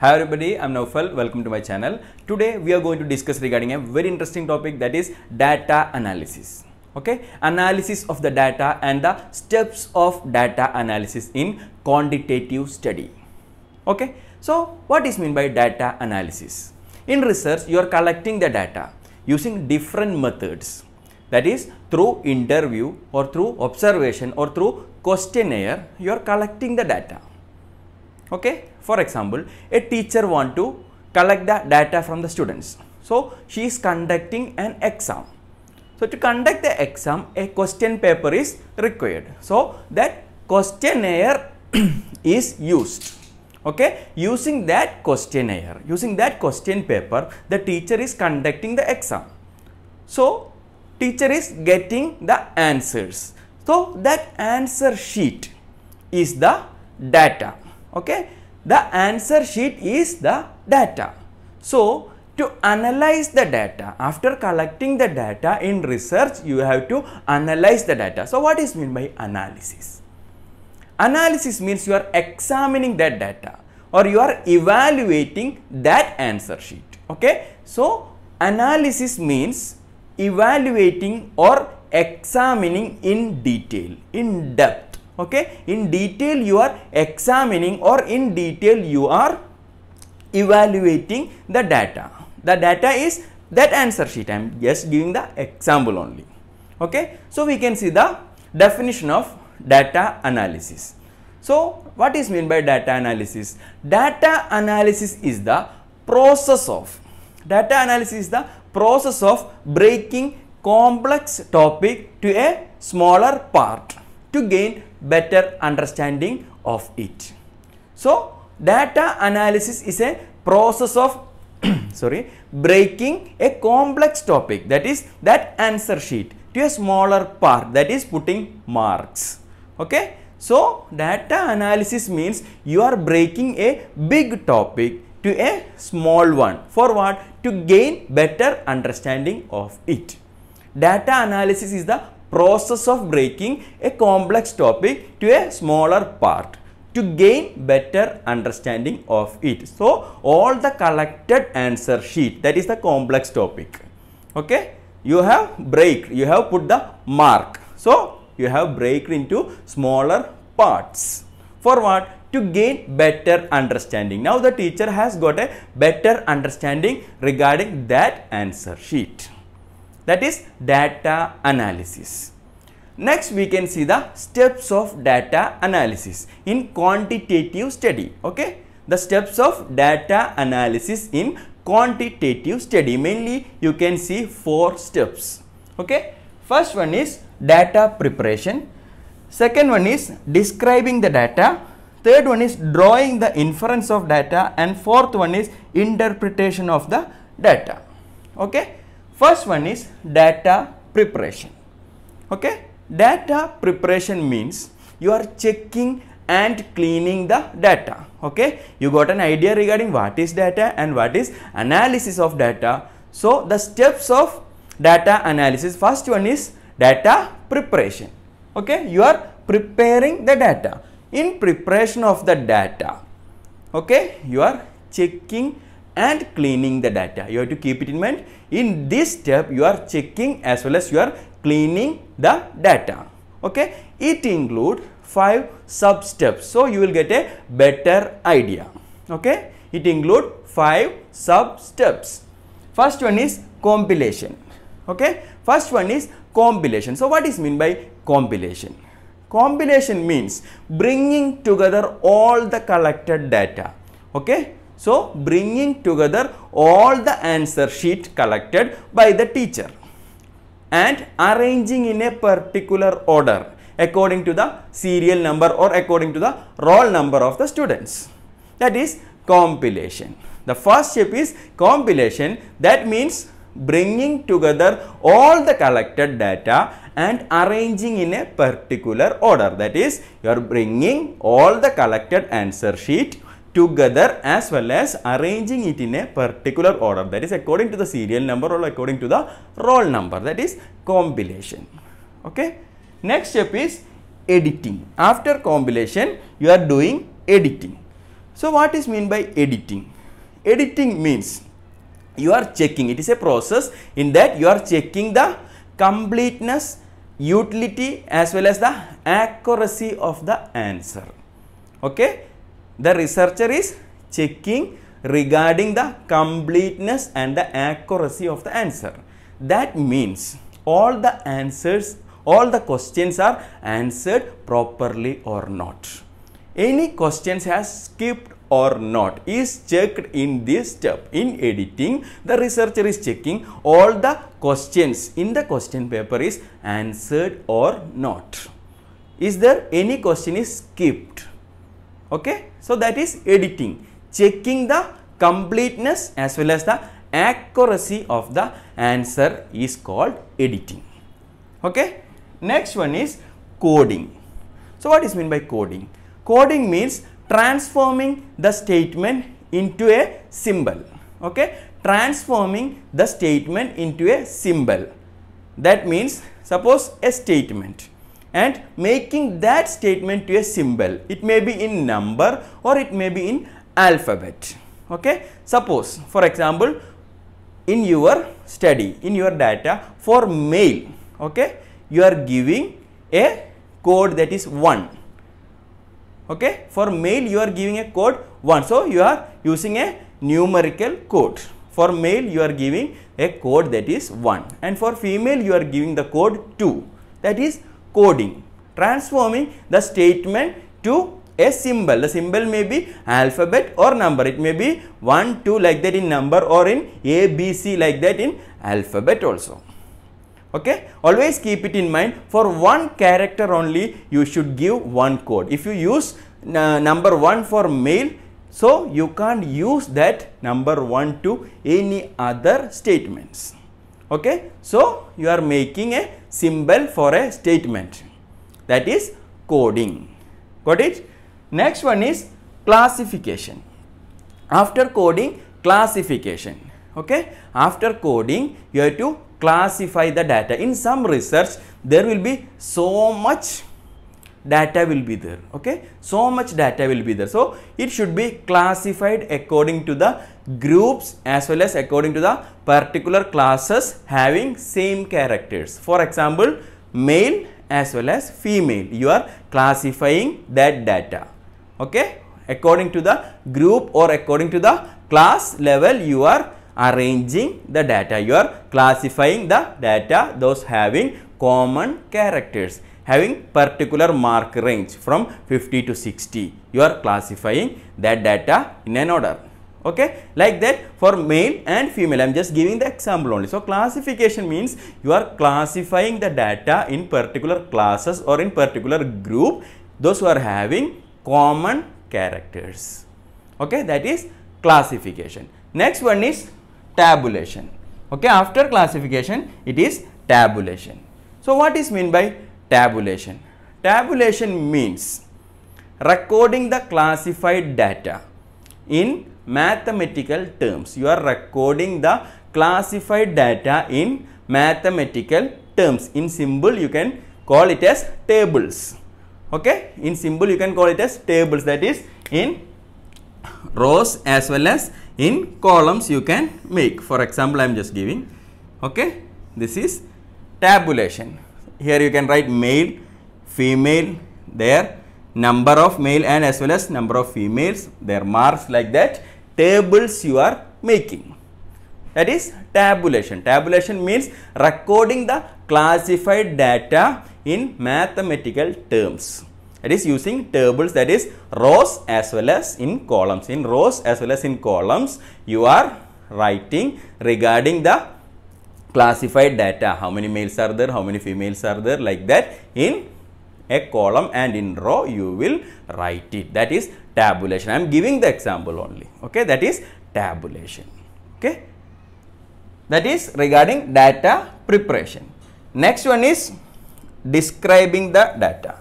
Hi everybody, I'm Naufal. Welcome to my channel. Today we are going to discuss regarding a very interesting topic that is data analysis. Okay, analysis of the data and the steps of data analysis in quantitative study. Okay, so what is mean by data analysis? In research, you are collecting the data using different methods that is through interview or through observation or through questionnaire you are collecting the data okay for example a teacher want to collect the data from the students so she is conducting an exam so to conduct the exam a question paper is required so that questionnaire is used okay using that questionnaire using that question paper the teacher is conducting the exam so teacher is getting the answers so that answer sheet is the data okay the answer sheet is the data so to analyze the data after collecting the data in research you have to analyze the data so what is meant by analysis analysis means you are examining that data or you are evaluating that answer sheet okay so analysis means evaluating or examining in detail in depth okay in detail you are examining or in detail you are evaluating the data the data is that answer sheet i am just giving the example only okay so we can see the definition of data analysis so what is mean by data analysis data analysis is the process of data analysis is the process of breaking complex topic to a smaller part to gain better understanding of it. So, data analysis is a process of sorry breaking a complex topic that is that answer sheet to a smaller part that is putting marks okay so data analysis means you are breaking a big topic to a small one for what to gain better understanding of it data analysis is the process of breaking a complex topic to a smaller part to gain better understanding of it. So, all the collected answer sheet that is the complex topic. Okay, you have break, you have put the mark. So, you have break into smaller parts. For what? To gain better understanding. Now, the teacher has got a better understanding regarding that answer sheet that is data analysis. Next we can see the steps of data analysis in quantitative study. Okay, the steps of data analysis in quantitative study mainly you can see four steps. Okay, first one is data preparation, second one is describing the data, third one is drawing the inference of data and fourth one is interpretation of the data. Okay First one is data preparation. Okay, data preparation means you are checking and cleaning the data. Okay, you got an idea regarding what is data and what is analysis of data. So, the steps of data analysis first one is data preparation. Okay, you are preparing the data. In preparation of the data, okay, you are checking and cleaning the data. You have to keep it in mind. In this step, you are checking as well as you are cleaning the data. Okay. It include five sub steps. So, you will get a better idea. Okay. It include five sub steps. First one is compilation. Okay. First one is compilation. So, what is mean by compilation? Compilation means bringing together all the collected data. Okay so, bringing together all the answer sheet collected by the teacher and arranging in a particular order according to the serial number or according to the roll number of the students. That is compilation. The first step is compilation that means bringing together all the collected data and arranging in a particular order. That is you are bringing all the collected answer sheet together as well as arranging it in a particular order that is according to the serial number or according to the roll number that is compilation okay next step is editing after compilation you are doing editing so what is mean by editing editing means you are checking it is a process in that you are checking the completeness utility as well as the accuracy of the answer okay the researcher is checking regarding the completeness and the accuracy of the answer. That means all the answers, all the questions are answered properly or not. Any questions has skipped or not is checked in this step. In editing, the researcher is checking all the questions in the question paper is answered or not. Is there any question is skipped? okay so that is editing checking the completeness as well as the accuracy of the answer is called editing okay next one is coding so what is mean by coding coding means transforming the statement into a symbol okay transforming the statement into a symbol that means suppose a statement and making that statement to a symbol. It may be in number or it may be in alphabet. Okay. Suppose for example, in your study, in your data for male, okay, you are giving a code that is 1. Okay. For male you are giving a code 1. So, you are using a numerical code. For male you are giving a code that is 1 and for female you are giving the code 2 that is coding, transforming the statement to a symbol. The symbol may be alphabet or number. It may be 1, 2 like that in number or in A, B, C like that in alphabet also. Okay. Always keep it in mind for one character only you should give one code. If you use uh, number 1 for male, so you can't use that number 1 to any other statements okay so you are making a symbol for a statement that is coding got it next one is classification after coding classification okay after coding you have to classify the data in some research there will be so much data will be there okay so much data will be there so it should be classified according to the groups as well as according to the particular classes having same characters for example male as well as female you are classifying that data okay according to the group or according to the class level you are arranging the data you are classifying the data those having common characters having particular mark range from 50 to 60. You are classifying that data in an order. Okay, like that for male and female, I am just giving the example only. So, classification means you are classifying the data in particular classes or in particular group, those who are having common characters. Okay, that is classification. Next one is tabulation. Okay, after classification, it is tabulation. So, what is mean by tabulation. Tabulation means recording the classified data in mathematical terms. You are recording the classified data in mathematical terms. In symbol, you can call it as tables. Okay, in symbol, you can call it as tables. That is, in rows as well as in columns, you can make. For example, I am just giving. Okay, this is tabulation here you can write male, female, their number of male and as well as number of females, their marks like that, tables you are making. That is tabulation. Tabulation means recording the classified data in mathematical terms. It is using tables that is rows as well as in columns. In rows as well as in columns, you are writing regarding the classified data, how many males are there, how many females are there like that in a column and in row you will write it that is tabulation. I am giving the example only okay that is tabulation okay that is regarding data preparation. Next one is describing the data.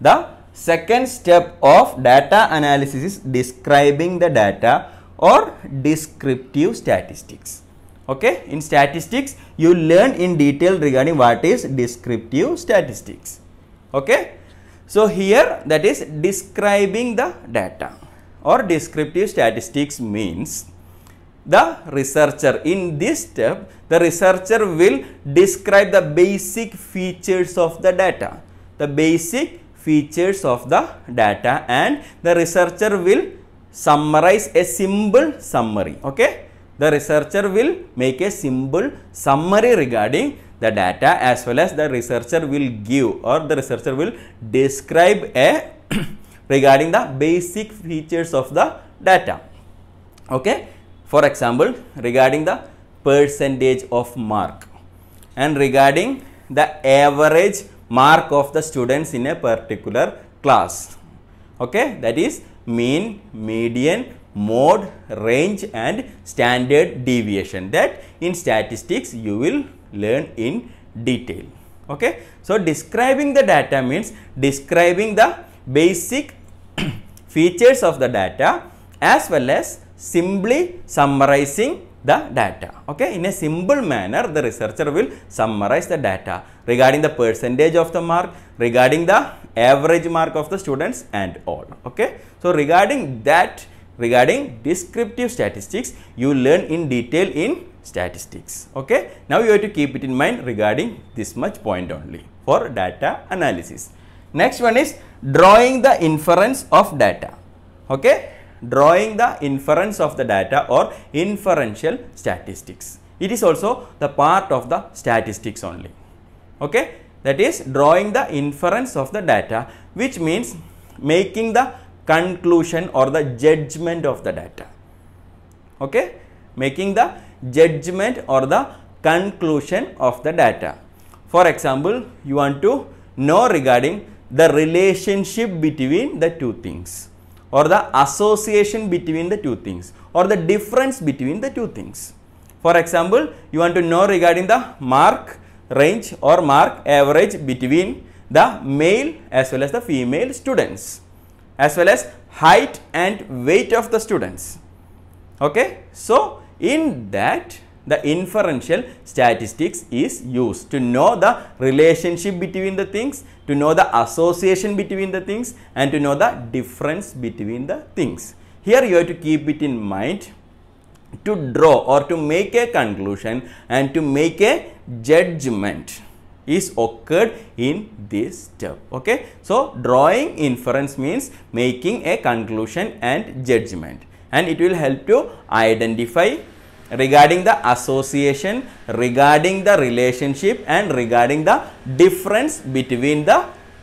The second step of data analysis is describing the data or descriptive statistics okay in statistics you learn in detail regarding what is descriptive statistics okay so here that is describing the data or descriptive statistics means the researcher in this step the researcher will describe the basic features of the data the basic features of the data and the researcher will summarize a simple summary okay the researcher will make a simple summary regarding the data as well as the researcher will give or the researcher will describe a regarding the basic features of the data. Okay. For example, regarding the percentage of mark and regarding the average mark of the students in a particular class. Okay. That is mean, median, mode, range and standard deviation that in statistics you will learn in detail. Okay. So, describing the data means describing the basic features of the data as well as simply summarizing the data okay in a simple manner the researcher will summarize the data regarding the percentage of the mark regarding the average mark of the students and all okay so regarding that regarding descriptive statistics you learn in detail in statistics okay now you have to keep it in mind regarding this much point only for data analysis next one is drawing the inference of data okay drawing the inference of the data or inferential statistics it is also the part of the statistics only okay that is drawing the inference of the data which means making the conclusion or the judgment of the data okay making the judgment or the conclusion of the data for example you want to know regarding the relationship between the two things or the association between the two things or the difference between the two things for example you want to know regarding the mark range or mark average between the male as well as the female students as well as height and weight of the students. Okay. So, in that the inferential statistics is used to know the relationship between the things, to know the association between the things and to know the difference between the things. Here you have to keep it in mind to draw or to make a conclusion and to make a judgment is occurred in this step okay so drawing inference means making a conclusion and judgment and it will help to identify regarding the association regarding the relationship and regarding the difference between the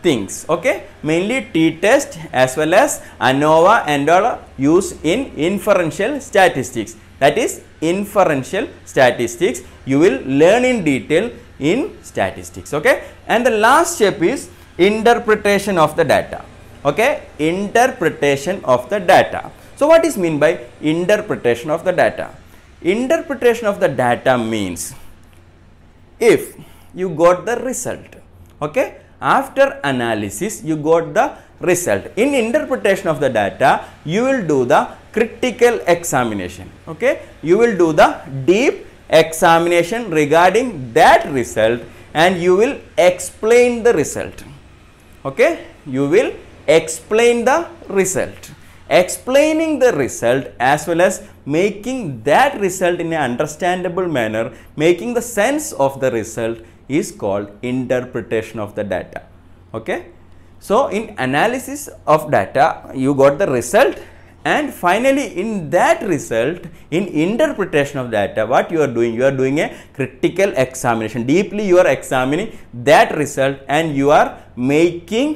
things okay mainly t-test as well as ANOVA and all used in inferential statistics that is inferential statistics you will learn in detail in statistics okay and the last step is interpretation of the data okay interpretation of the data so what is mean by interpretation of the data interpretation of the data means if you got the result okay after analysis you got the result in interpretation of the data you will do the critical examination okay you will do the deep examination regarding that result and you will explain the result. Okay? You will explain the result. Explaining the result as well as making that result in an understandable manner, making the sense of the result is called interpretation of the data. Okay? So, in analysis of data, you got the result and finally in that result in interpretation of data what you are doing you are doing a critical examination deeply you are examining that result and you are making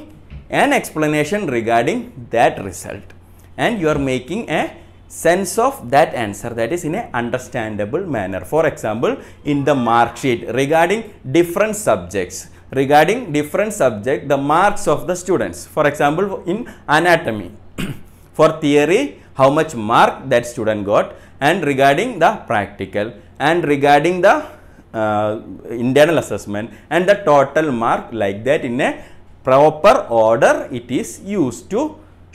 an explanation regarding that result and you are making a sense of that answer that is in a understandable manner for example in the mark sheet regarding different subjects regarding different subject the marks of the students for example in anatomy for theory how much mark that student got and regarding the practical and regarding the uh, internal assessment and the total mark like that in a proper order it is used to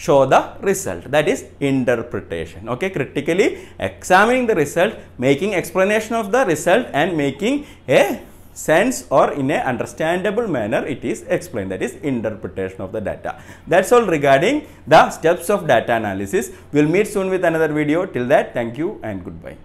show the result that is interpretation okay critically examining the result making explanation of the result and making a sense or in a understandable manner it is explained that is interpretation of the data that's all regarding the steps of data analysis we'll meet soon with another video till that thank you and goodbye